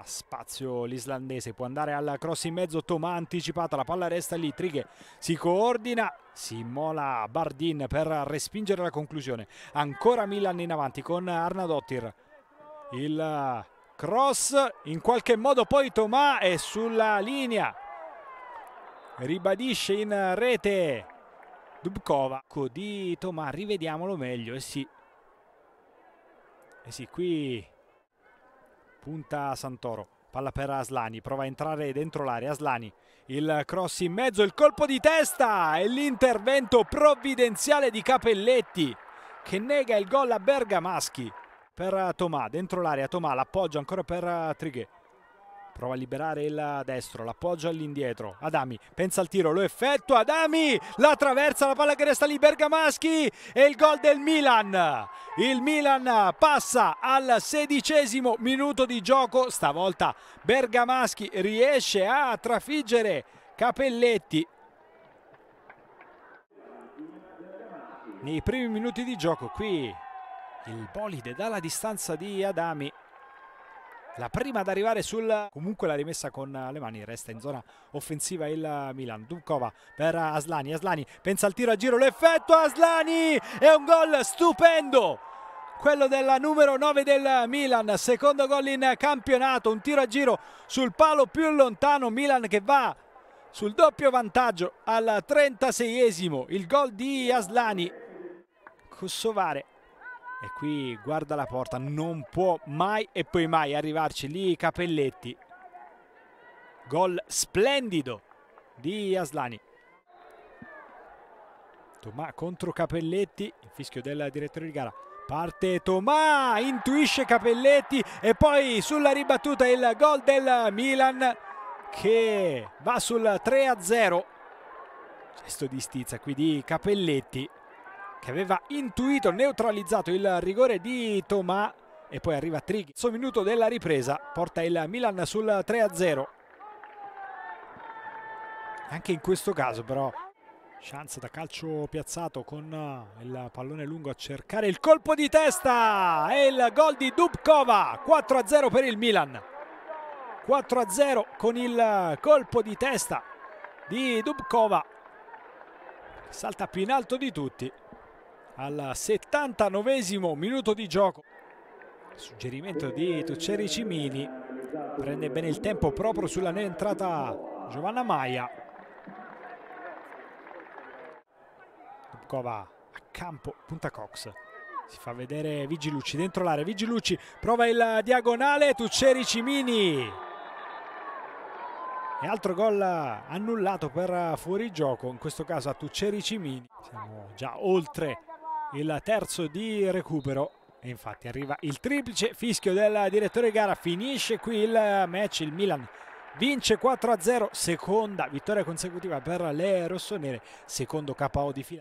a spazio l'islandese, può andare al cross in mezzo, Tomà anticipata, la palla resta lì, Trighe si coordina, si immola Bardin per respingere la conclusione, ancora Milan in avanti con Arnadottir, il cross in qualche modo poi Tomà è sulla linea, ribadisce in rete Dubkova, ecco, di Tomà, rivediamolo meglio, e eh sì, eh sì qui punta Santoro palla per Aslani, prova a entrare dentro l'area Aslani, il cross in mezzo, il colpo di testa e l'intervento provvidenziale di Capelletti che nega il gol a Bergamaschi per Tomà, dentro l'area Tomà l'appoggio ancora per eh, Trighe prova a liberare il destro, l'appoggio all'indietro, Adami pensa al tiro, lo effettua, Adami la traversa, la palla che resta lì, Bergamaschi e il gol del Milan, il Milan passa al sedicesimo minuto di gioco, stavolta Bergamaschi riesce a trafiggere Capelletti nei primi minuti di gioco qui il bolide dalla distanza di Adami la prima ad arrivare sul comunque la rimessa con le mani resta in zona offensiva il Milan Dukova per Aslani Aslani pensa al tiro a giro l'effetto Aslani è un gol stupendo quello della numero 9 del Milan, secondo gol in campionato, un tiro a giro sul palo più lontano, Milan che va sul doppio vantaggio al 36esimo, il gol di Aslani, Kosovare e qui guarda la porta, non può mai e poi mai arrivarci lì Capelletti. Gol splendido di Aslani. Tomà contro Capelletti, il fischio del direttore di gara. Parte Tomà, intuisce Capelletti e poi sulla ribattuta il gol del Milan che va sul 3-0. Gesto di stizza qui di Capelletti che aveva intuito, neutralizzato il rigore di Tomà e poi arriva Trighi. suo minuto della ripresa porta il Milan sul 3-0. Anche in questo caso però chance da calcio piazzato con il pallone lungo a cercare il colpo di testa e il gol di Dubkova 4-0 per il Milan. 4-0 con il colpo di testa di Dubkova salta più in alto di tutti al 79 minuto di gioco. Suggerimento di Tucceri Cimini, prende bene il tempo proprio sulla entrata Giovanna Maia. Dubkova a campo, punta Cox. Si fa vedere Vigilucci dentro l'area, Vigilucci prova il diagonale, Tucceri Cimini e altro gol annullato per fuorigioco, in questo caso a Tucceri Cimini. Siamo già oltre il terzo di recupero e infatti arriva il triplice fischio del direttore gara finisce qui il match il Milan vince 4 0 seconda vittoria consecutiva per le rossonere secondo KO di fila